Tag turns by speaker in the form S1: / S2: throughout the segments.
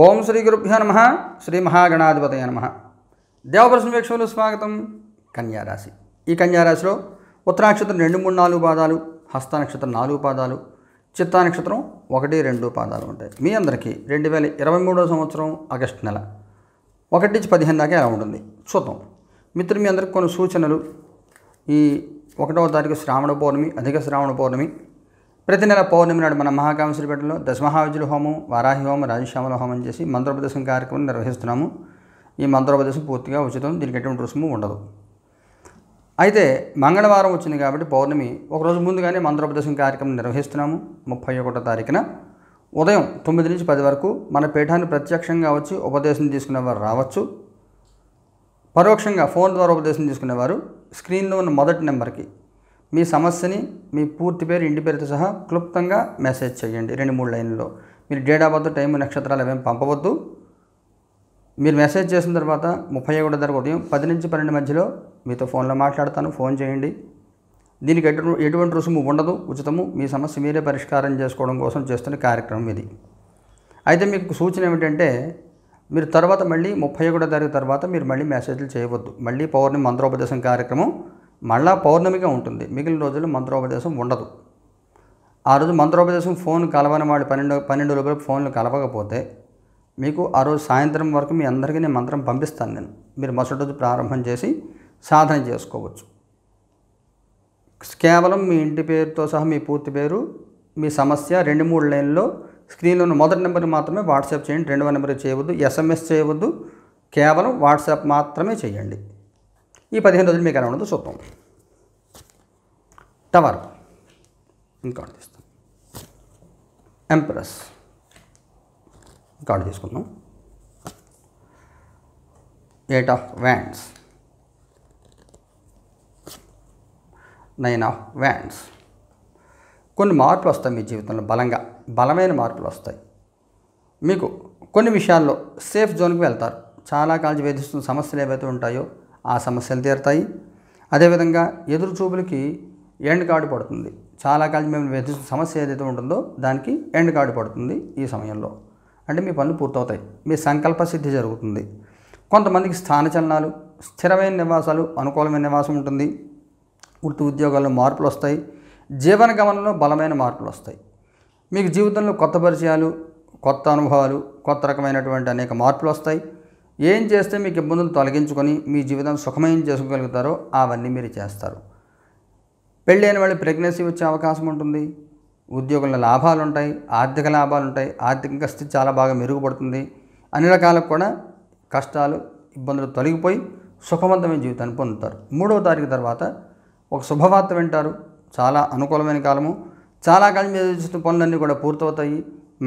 S1: ఓం శ్రీ గురుభ్యో నమ శ్రీ మహాగణాధిపతయ నమ దేవప్రశ్న వీక్షకులు స్వాగతం కన్యారాశి ఈ కన్యారాశిలో ఉత్తరాక్షత్రం రెండు మూడు నాలుగు పాదాలు హస్త నక్షత్రం నాలుగు పాదాలు చిత్తా నక్షత్రం ఒకటి రెండు పాదాలు ఉంటాయి మీ అందరికీ రెండు వేల ఇరవై మూడో సంవత్సరం ఆగస్టు నెల ఒకటి నుంచి పదిహేను దాకా ఎలా ఉంటుంది చూద్దాం మిత్రులు మీ అందరికి కొన్ని సూచనలు ఈ ఒకటవ తారీఖు శ్రావణ పౌర్ణమి అధిక శ్రావణ పౌర్ణమి ప్రతి నెల పౌర్ణమి నాడు మన మహాకామశ్రీపేటలో దశమహావిజుల హోమం వారాహి హోమం రాజశ్యామల హోమం చేసి మంత్రోపదేశం కార్యక్రమం నిర్వహిస్తున్నాము ఈ మంత్రోపదేశం పూర్తిగా ఉచితం దీనికి ఎటువంటి రుసుము ఉండదు అయితే మంగళవారం వచ్చింది కాబట్టి పౌర్ణమి ఒకరోజు ముందుగానే మంత్రోపదేశం కార్యక్రమం నిర్వహిస్తున్నాము ముప్పై ఒకటో తారీఖున ఉదయం తొమ్మిది నుంచి పది వరకు మన పీఠాన్ని ప్రత్యక్షంగా వచ్చి ఉపదేశం తీసుకునేవారు రావచ్చు పరోక్షంగా ఫోన్ ద్వారా ఉపదేశం తీసుకునేవారు స్క్రీన్లో ఉన్న మొదటి నెంబర్కి మీ సమస్యని మీ పూర్తి పేరు ఇంటి పేరుతో సహా క్లుప్తంగా మెసేజ్ చేయండి రెండు మూడు లైన్లో మీరు డేట్ ఆఫ్ బర్త్ టైం నక్షత్రాలు ఏమేమి పంపవద్దు మీరు మెసేజ్ చేసిన తర్వాత ముప్పై ఒకటో ధర ఉదయం పది నుంచి పన్నెండు మధ్యలో మీతో ఫోన్లో మాట్లాడతాను ఫోన్ చేయండి దీనికి ఎటు ఎటువంటి రుసుము ఉండదు ఉచితము మీ సమస్య మీరే పరిష్కారం చేసుకోవడం కోసం చేస్తున్న కార్యక్రమం ఇది అయితే మీకు సూచన ఏమిటంటే మీరు తర్వాత మళ్ళీ ముప్పై ఒకటో తారీఖు తర్వాత మీరు మళ్ళీ మెసేజ్లు చేయవద్దు మళ్ళీ పౌర్ణమి మంత్రోపదేశం కార్యక్రమం మళ్ళా పౌర్ణమిగా ఉంటుంది మిగిలిన రోజులు మంత్రోపదేశం ఉండదు ఆ రోజు మంత్రోపదేశం ఫోన్ కలవని వాళ్ళు పన్నెండు పన్నెండు రోజులు ఫోన్లు కలవకపోతే మీకు ఆ రోజు సాయంత్రం వరకు మీ అందరికీ నేను మంత్రం పంపిస్తాను నేను మీరు మరుసటి రోజు ప్రారంభం చేసి సాధన చేసుకోవచ్చు కేవలం మీ ఇంటి పేరుతో సహా మీ పూర్తి పేరు మీ సమస్య రెండు మూడు లైన్లో స్క్రీన్లో ఉన్న మొదటి నెంబర్ మాత్రమే వాట్సాప్ చేయండి రెండవ నెంబర్ చేయవద్దు ఎస్ఎంఎస్ చేయవద్దు కేవలం వాట్సాప్ మాత్రమే చేయండి ఈ పదిహేను రోజులు మీకు ఎలా ఉండదో చూద్దాం టవర్ ఇంకా తీస్తాం ఎంప్రెస్ ఇంకా తీసుకుందాం eight of wands nine of wands కొన్ని మార్పులు వస్తాయి మీ జీవితంలో బలంగా బలమైన మార్పులు వస్తాయి మీకు కొన్ని విషయాల్లో సేఫ్ జోన్కి వెళ్తారు చాలా కాలం వేధిస్తున్న సమస్యలు ఏవైతే ఉంటాయో ఆ సమస్యలు తీరుతాయి అదేవిధంగా ఎదురు చూపులకి ఎండ్ కార్డు పడుతుంది చాలా కాలం మేము ఎదురు సమస్య ఏదైతే ఉంటుందో దానికి ఎండ్ కార్డు పడుతుంది ఈ సమయంలో అంటే మీ పనులు పూర్తవుతాయి మీ సంకల్ప సిద్ధి జరుగుతుంది కొంతమందికి స్థానచలనాలు స్థిరమైన నివాసాలు అనుకూలమైన నివాసం ఉంటుంది వృత్తి ఉద్యోగాల్లో మార్పులు వస్తాయి జీవన గమనంలో బలమైన మార్పులు వస్తాయి మీకు జీవితంలో కొత్త పరిచయాలు కొత్త అనుభవాలు కొత్త రకమైనటువంటి అనేక మార్పులు వస్తాయి ఏం చేస్తే మీకు ఇబ్బందులు తొలగించుకొని మీ జీవితం సుఖమయం చేసుకోగలుగుతారో అవన్నీ మీరు చేస్తారు పెళ్ళైన వాళ్ళు ప్రెగ్నెన్సీ వచ్చే అవకాశం ఉంటుంది ఉద్యోగుల లాభాలు ఉంటాయి ఆర్థిక లాభాలు ఉంటాయి ఆర్థికంగా స్థితి చాలా బాగా మెరుగుపడుతుంది అన్ని రకాలకు కూడా కష్టాలు ఇబ్బందులు తొలగిపోయి సుఖవంతమైన జీవితాన్ని పొందుతారు మూడవ తారీఖు తర్వాత ఒక శుభవార్త వింటారు చాలా అనుకూలమైన కాలము చాలా కాలం మీద పనులన్నీ కూడా పూర్తవుతాయి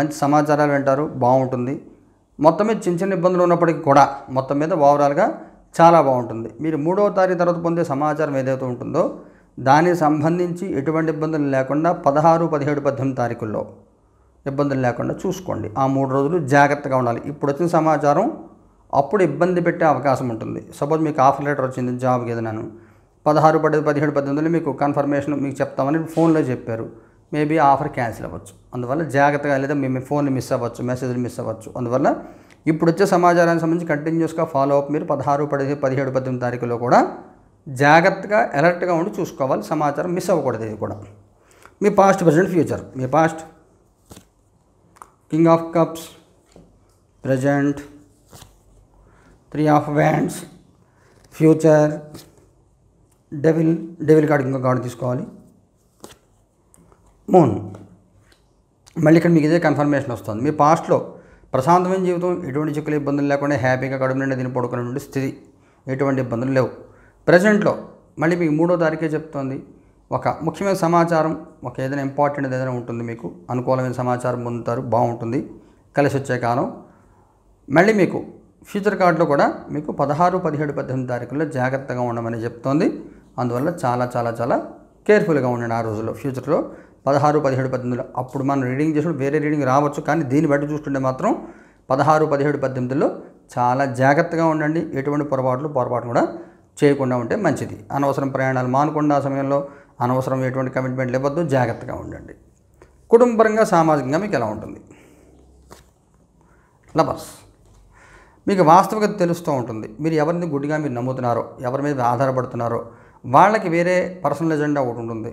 S1: మంచి సమాచారాలు వింటారు బాగుంటుంది మొత్తం మీద చిన్న చిన్న ఇబ్బందులు ఉన్నప్పటికీ కూడా మొత్తం మీద ఓవరాల్గా చాలా బాగుంటుంది మీరు మూడవ తారీఖు తర్వాత పొందే సమాచారం ఏదైతే ఉంటుందో దానికి సంబంధించి ఎటువంటి ఇబ్బందులు లేకుండా పదహారు పదిహేడు పద్దెనిమిది తారీఖుల్లో ఇబ్బందులు లేకుండా చూసుకోండి ఆ మూడు రోజులు జాగ్రత్తగా ఉండాలి ఇప్పుడు వచ్చిన సమాచారం అప్పుడు ఇబ్బంది పెట్టే అవకాశం ఉంటుంది సపోజ్ మీకు ఆఫర్ లెటర్ వచ్చింది జాబ్కి ఏదైనా పదహారు పది పదిహేడు పద్దెనిమిదిలో మీకు కన్ఫర్మేషన్ మీకు చెప్తామని ఫోన్లో చెప్పారు మేబీ ఆఫర్ క్యాన్సిల్ అవ్వచ్చు అందువల్ల జాగ్రత్తగా లేదా మేము ఫోన్లు మిస్ అవ్వచ్చు మెసేజ్లు మిస్ అవ్వచ్చు అందువల్ల ఇప్పుడు వచ్చే సమాచారానికి సంబంధించి కంటిన్యూస్గా ఫాలో అప్ మీరు పదహారు పది పదిహేడు పద్దెనిమిది తారీఖులో కూడా జాగ్రత్తగా అలర్ట్గా ఉండి చూసుకోవాలి సమాచారం మిస్ అవ్వకూడదు ఇది కూడా మీ పాస్ట్ ప్రజెంట్ ఫ్యూచర్ మీ past king of cups present three of wands future devil devil card ఇంకో కార్డు తీసుకోవాలి మూన్ మళ్ళీ ఇక్కడ మీకు ఇదే కన్ఫర్మేషన్ వస్తుంది మీ పాస్ట్లో ప్రశాంతమైన జీవితం ఎటువంటి చిక్కులు ఇబ్బందులు లేకుండా హ్యాపీగా కడుపు నిండా దీన్ని పడుకునేటువంటి స్థితి ఎటువంటి ఇబ్బందులు లేవు ప్రజెంట్లో మళ్ళీ మీకు మూడో తారీఖే చెప్తోంది ఒక ముఖ్యమైన సమాచారం ఒక ఏదైనా ఇంపార్టెంట్ ఏదైనా ఉంటుంది మీకు అనుకూలమైన సమాచారం పొందుతారు బాగుంటుంది కలిసి వచ్చే కాలం మళ్ళీ మీకు ఫ్యూచర్ కార్డులో కూడా మీకు పదహారు పదిహేడు పద్దెనిమిది తారీఖుల్లో జాగ్రత్తగా ఉండమని చెప్తోంది అందువల్ల చాలా చాలా చాలా కేర్ఫుల్గా ఉండండి ఆ రోజుల్లో ఫ్యూచర్లో పదహారు పదిహేడు పద్దెనిమిదిలో అప్పుడు మనం రీడింగ్ చేసినప్పుడు వేరే రీడింగ్ రావచ్చు కానీ దీన్ని బట్టి చూస్తుంటే మాత్రం పదహారు పదిహేడు పద్దెనిమిదిలో చాలా జాగ్రత్తగా ఉండండి ఎటువంటి పొరపాట్లు పొరపాటు కూడా చేయకుండా ఉంటే మంచిది అనవసరం ప్రయాణాలు మానుకుండా ఆ సమయంలో అనవసరం ఎటువంటి కమిట్మెంట్లు ఇవ్వద్దు జాగ్రత్తగా ఉండండి కుటుంబపరంగా సామాజికంగా మీకు ఎలా ఉంటుంది లవర్స్ మీకు వాస్తవికత తెలుస్తూ ఉంటుంది మీరు ఎవరిని గుడ్డిగా మీరు నమ్ముతున్నారో ఎవరి మీద ఆధారపడుతున్నారో వాళ్ళకి వేరే పర్సనల్ ఎజెండా ఒకటి ఉంటుంది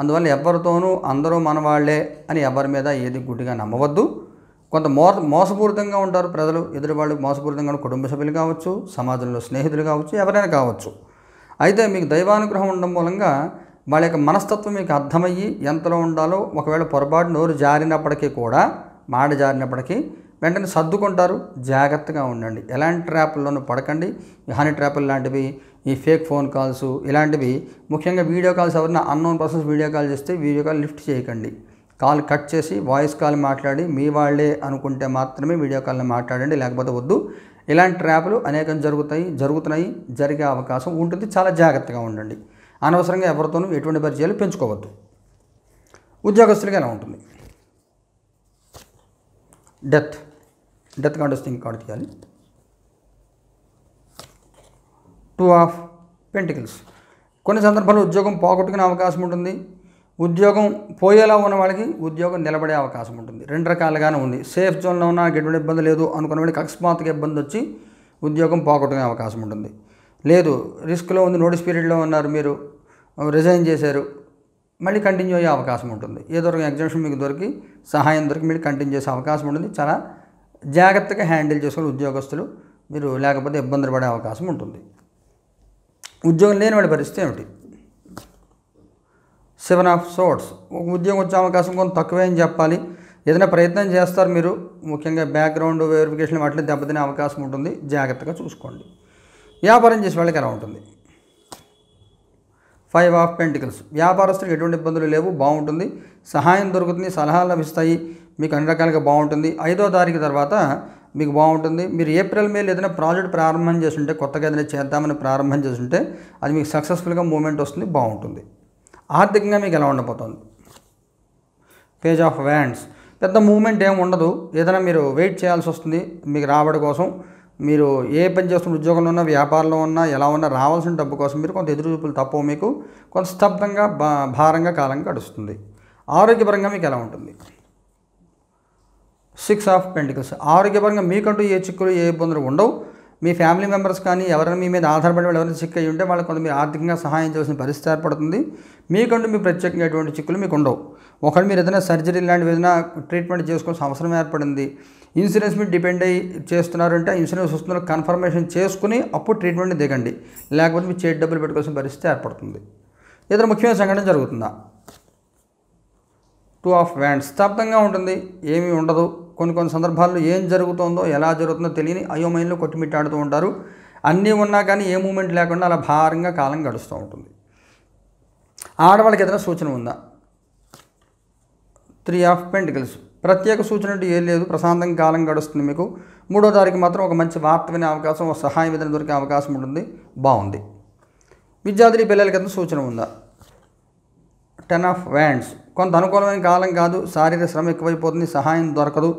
S1: అందువల్ల ఎవరితోనూ అందరూ మనవాళ్లే అని ఎవరి మీద ఏది గుడ్డిగా నమ్మవద్దు కొంత మో మోసపూరితంగా ఉంటారు ప్రజలు ఎదురు వాళ్ళు మోసపూరితంగా కుటుంబ సభ్యులు కావచ్చు సమాజంలో స్నేహితులు కావచ్చు ఎవరైనా కావచ్చు అయితే మీకు దైవానుగ్రహం ఉండడం మూలంగా వాళ్ళ యొక్క మనస్తత్వం మీకు అర్థమయ్యి ఎంతలో ఉండాలో ఒకవేళ పొరపాటు నోరు జారినప్పటికీ కూడా మాట జారినప్పటికీ వెంటనే సర్దుకుంటారు జాగ్రత్తగా ఉండండి ఎలాంటి ట్రాప్లోనూ పడకండి హనీ ట్రాప్లు లాంటివి ఈ ఫేక్ ఫోన్ కాల్స్ ఇలాంటివి ముఖ్యంగా వీడియో కాల్స్ ఎవరైనా అన్నోన్ పర్సన్స్ వీడియో కాల్ చేస్తే వీడియో కాల్ లిఫ్ట్ చేయకండి కాల్ కట్ చేసి వాయిస్ కాల్ మాట్లాడి మీ వాళ్ళే అనుకుంటే మాత్రమే వీడియో కాల్ని మాట్లాడండి లేకపోతే వద్దు ఇలాంటి ట్రాప్లు అనేకం జరుగుతాయి జరుగుతున్నాయి జరిగే అవకాశం ఉంటుంది చాలా జాగ్రత్తగా ఉండండి అనవసరంగా ఎవరితోనూ ఎటువంటి పరిచయాలు పెంచుకోవద్దు ఉద్యోగస్తులుగా ఎలా ఉంటుంది డెత్ డెత్ కార్డ్ వస్తే ఇంకా కార్డ్ తీయాలి టూ ఆఫ్ పెంటికల్స్ కొన్ని సందర్భాల్లో ఉద్యోగం పోగొట్టుకునే అవకాశం ఉంటుంది ఉద్యోగం పోయేలా ఉన్న వాళ్ళకి ఉద్యోగం నిలబడే అవకాశం ఉంటుంది రెండు రకాలుగానే ఉంది సేఫ్ జోన్లో ఉన్న ఎటువంటి ఇబ్బంది లేదు అనుకున్న వాళ్ళకి అకస్మాత్తుగా ఇబ్బంది వచ్చి ఉద్యోగం పోగొట్టుకునే అవకాశం ఉంటుంది లేదు రిస్క్లో ఉంది నోటీస్ పీరియడ్లో ఉన్నారు మీరు రిజైన్ చేశారు మళ్ళీ కంటిన్యూ అయ్యే అవకాశం ఉంటుంది ఏదో ఒక ఎగ్జామిషన్ మీకు దొరికి సహాయం దొరికి మీరు కంటిన్యూ చేసే అవకాశం ఉంటుంది చాలా జాగ్రత్తగా హ్యాండిల్ చేసుకుని ఉద్యోగస్తులు మీరు లేకపోతే ఇబ్బందులు పడే అవకాశం ఉంటుంది ఉద్యోగం లేని వాడి పరిస్థితి ఏమిటి సెవెన్ ఆఫ్ సోర్ట్స్ ఉద్యోగం వచ్చే అవకాశం కొంత తక్కువే అని చెప్పాలి ఏదైనా ప్రయత్నం చేస్తారు మీరు ముఖ్యంగా బ్యాక్గ్రౌండ్ వెరిఫికేషన్ వాటిలో దెబ్బతినే అవకాశం ఉంటుంది జాగ్రత్తగా చూసుకోండి వ్యాపారం చేసే వాళ్ళకి ఎలా ఉంటుంది ఫైవ్ ఆఫ్ పెంటికల్స్ వ్యాపారస్తులకు ఎటువంటి ఇబ్బందులు లేవు బాగుంటుంది సహాయం దొరుకుతుంది సలహాలు లభిస్తాయి మీకు అన్ని రకాలుగా బాగుంటుంది ఐదో తారీఖు తర్వాత మీకు బాగుంటుంది మీరు ఏప్రిల్ మేలు ఏదైనా ప్రాజెక్ట్ ప్రారంభం చేస్తుంటే కొత్తగా ఏదైనా చేద్దామని ప్రారంభం చేస్తుంటే అది మీకు సక్సెస్ఫుల్గా మూమెంట్ వస్తుంది బాగుంటుంది ఆర్థికంగా మీకు ఎలా ఉండబోతుంది పేజ్ ఆఫ్ వ్యాండ్స్ పెద్ద మూమెంట్ ఏమి ఉండదు ఏదైనా మీరు వెయిట్ చేయాల్సి వస్తుంది మీకు రాబడి కోసం మీరు ఏ పని చేస్తున్న ఉద్యోగంలో ఉన్నా వ్యాపారంలో ఉన్నా ఎలా ఉన్నా రావాల్సిన డబ్బు కోసం మీరు కొంత ఎదురు చూపులు తప్పవు మీకు కొంత స్తబ్దంగా భారంగా కాలం గడుస్తుంది ఆరోగ్యపరంగా మీకు ఎలా ఉంటుంది సిక్స్ ఆఫ్ పెంటికల్స్ ఆరోగ్యపరంగా మీకంటూ ఏ చిక్కులు ఏ ఇబ్బందులు ఉండవు మీ ఫ్యామిలీ మెంబర్స్ కానీ ఎవరైనా మీ మీద ఆధారపడిన వాళ్ళు ఎవరైనా చిక్కు అయి ఉంటే వాళ్ళకి కొంత మీరు ఆర్థికంగా సహాయం చేయాల్సిన పరిస్థితి ఏర్పడుతుంది మీకంటూ మీ ప్రత్యేకంగా ఎటువంటి చిక్కులు మీకు ఉండవు ఒకటి మీరు ఏదైనా సర్జరీ లాంటివి ఏదైనా ట్రీట్మెంట్ చేసుకోవాల్సిన అవసరం ఏర్పడింది ఇన్సూరెన్స్ మీద డిపెండ్ అయ్యి చేస్తున్నారంటే ఇన్సూరెన్స్ వస్తున్న కన్ఫర్మేషన్ చేసుకుని అప్పుడు ట్రీట్మెంట్ దిగండి లేకపోతే మీ చేతి డబ్బులు పెట్టుకోవాల్సిన పరిస్థితి ఏర్పడుతుంది ఇతర ముఖ్యమైన సంఘటన జరుగుతుందా టూ ఆఫ్ వ్యాండ్స్ స్తబ్దంగా ఉంటుంది ఏమీ ఉండదు కొన్ని కొన్ని సందర్భాల్లో ఏం జరుగుతుందో ఎలా జరుగుతుందో తెలియని అయోమయంలో కొట్టిమిట్టాడుతూ ఉంటారు అన్నీ ఉన్నా కానీ ఏ మూమెంట్ లేకుండా అలా భారంగా కాలం గడుస్తూ ఉంటుంది ఆడవాళ్ళకి ఏదైనా సూచన ఉందా త్రీ ఆఫ్ పెంటికల్స్ ప్రత్యేక సూచన అంటే ఏం లేదు ప్రశాంతంగా కాలం గడుస్తుంది మీకు మూడో తారీఖు మాత్రం ఒక మంచి వార్త వినే అవకాశం ఒక సహాయం విధంగా దొరికే అవకాశం ఉంటుంది బాగుంది విద్యార్థి పిల్లలకి ఏదైనా సూచన ఉందా టెన్ ఆఫ్ వ్యాండ్స్ కొంత అనుకూలమైన కాలం కాదు శారీరక శ్రమ ఎక్కువైపోతుంది సహాయం దొరకదు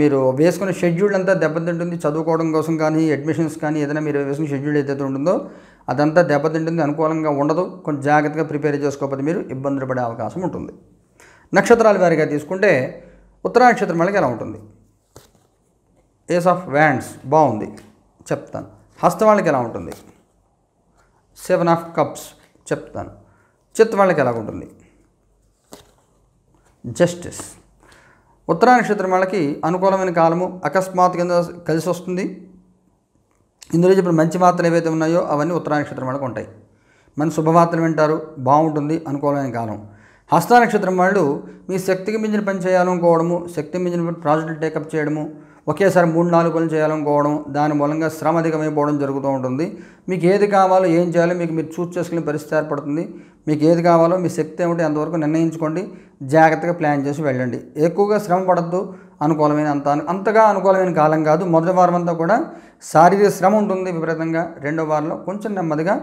S1: మీరు వేసుకున్న షెడ్యూల్ అంతా దెబ్బతింటుంది చదువుకోవడం కోసం కానీ అడ్మిషన్స్ కానీ ఏదైనా మీరు వేసుకున్న షెడ్యూల్ ఏదైతే ఉంటుందో అదంతా దెబ్బతింటుంది అనుకూలంగా ఉండదు కొంచెం జాగ్రత్తగా ప్రిపేర్ చేసుకోకపోతే మీరు ఇబ్బందులు పడే అవకాశం ఉంటుంది నక్షత్రాల వారిగా తీసుకుంటే ఉత్తరా నక్షత్రం వాళ్ళకి ఎలా ఉంటుంది ఏస్ ఆఫ్ వ్యాండ్స్ బాగుంది చెప్తాను హస్త వాళ్ళకి ఎలా ఉంటుంది సెవెన్ ఆఫ్ కప్స్ చెప్తాను చిత్ వాళ్ళకి ఎలా ఉంటుంది జస్టిస్ ఉత్తరా నక్షత్రం వాళ్ళకి అనుకూలమైన కాలము అకస్మాత్ కింద కలిసి వస్తుంది ఇందులో చెప్పిన మంచి మాత్రలు ఏవైతే ఉన్నాయో అవన్నీ ఉత్తరా నక్షత్రం వాళ్ళకు ఉంటాయి మన శుభవార్తలు వింటారు బాగుంటుంది అనుకూలమైన కాలం హస్త నక్షత్రం వాళ్ళు మీ శక్తికి మించిన పని చేయాలనుకోవడము శక్తికి మించిన ప్రాజెక్టులు టేకప్ చేయడము ఒకేసారి మూడు నాలుగు పనులు చేయాలనుకోవడం దాని మూలంగా శ్రమ అధికమైపోవడం జరుగుతూ ఉంటుంది మీకు ఏది కావాలో ఏం చేయాలో మీకు మీరు చూస్ చేసుకునే పరిస్థితి ఏర్పడుతుంది మీకు ఏది కావాలో మీ శక్తి ఏమిటి అంతవరకు నిర్ణయించుకోండి జాగ్రత్తగా ప్లాన్ చేసి వెళ్ళండి ఎక్కువగా శ్రమ పడద్దు అనుకూలమైన అంత అంతగా అనుకూలమైన కాలం కాదు మొదటి వారం అంతా కూడా శారీరక శ్రమ ఉంటుంది విపరీతంగా రెండో వారంలో కొంచెం నెమ్మదిగా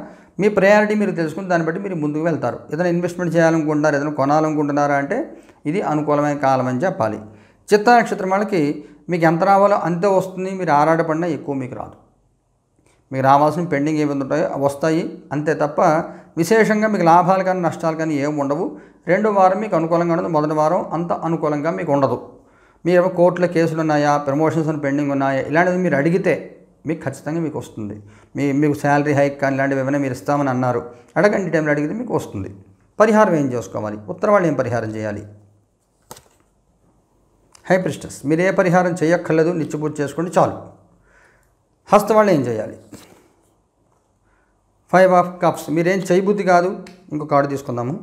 S1: మీ ప్రయారిటీ మీరు తెలుసుకుని దాన్ని బట్టి మీరు ముందుకు వెళ్తారు ఏదైనా ఇన్వెస్ట్మెంట్ చేయాలనుకుంటున్నారు ఏదైనా కొనాలనుకుంటున్నారా అంటే ఇది అనుకూలమైన కాలం అని చెప్పాలి చిత్తా నక్షత్రం వాళ్ళకి మీకు ఎంత రావాలో అంతే వస్తుంది మీరు ఆరాటపడినా ఎక్కువ మీకు రాదు మీకు రావాల్సిన పెండింగ్ ఏమైంది ఉంటాయో వస్తాయి అంతే తప్ప విశేషంగా మీకు లాభాలు కానీ నష్టాలు కానీ ఏమి ఉండవు రెండో వారం మీకు అనుకూలంగా ఉండదు మొదటి వారం అంత అనుకూలంగా మీకు ఉండదు మీరు కోర్టులో కేసులు ఉన్నాయా ప్రమోషన్స్ పెండింగ్ ఉన్నాయా ఇలాంటివి మీరు అడిగితే మీకు ఖచ్చితంగా మీకు వస్తుంది మీ మీకు శాలరీ హైక్ కానీ ఇలాంటివి ఏమైనా మీరు ఇస్తామని అన్నారు అడగండి టైంలో అడిగితే మీకు వస్తుంది పరిహారం ఏం చేసుకోవాలి ఉత్తరవాళ్ళు ఏం పరిహారం చేయాలి హై ప్రిస్టస్ మీరు ఏ పరిహారం చేయక్కర్లేదు నిత్యపూజ చేసుకోండి చాలు హస్త వాళ్ళు ఏం చేయాలి ఫైవ్ ఆఫ్ కప్స్ మీరేం చేయబుద్ధి కాదు ఇంకో కార్డు తీసుకుందాము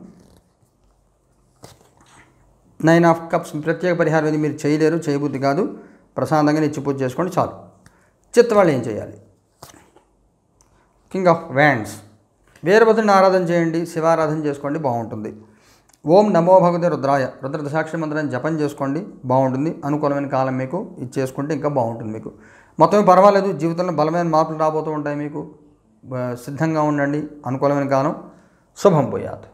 S1: నైన్ ఆఫ్ కప్స్ ప్రత్యేక పరిహారం అనేది మీరు చేయలేరు చేయబుద్ధి కాదు ప్రశాంతంగా నిత్యపూజ చేసుకోండి చాలు చిత్త వాళ్ళు ఏం చేయాలి కింగ్ ఆఫ్ వ్యాండ్స్ వీరభద్రుని ఆరాధన చేయండి శివారాధన చేసుకోండి బాగుంటుంది ఓం నమో భగవతి రుద్రాయ రుద్రదశాక్షి మంత్రం జపం చేసుకోండి బాగుంటుంది అనుకూలమైన కాలం మీకు ఇది చేసుకుంటే ఇంకా బాగుంటుంది మీకు మొత్తం పర్వాలేదు జీవితంలో బలమైన మార్పులు రాబోతూ ఉంటాయి మీకు సిద్ధంగా ఉండండి అనుకూలమైన కాలం శుభం పోయాదు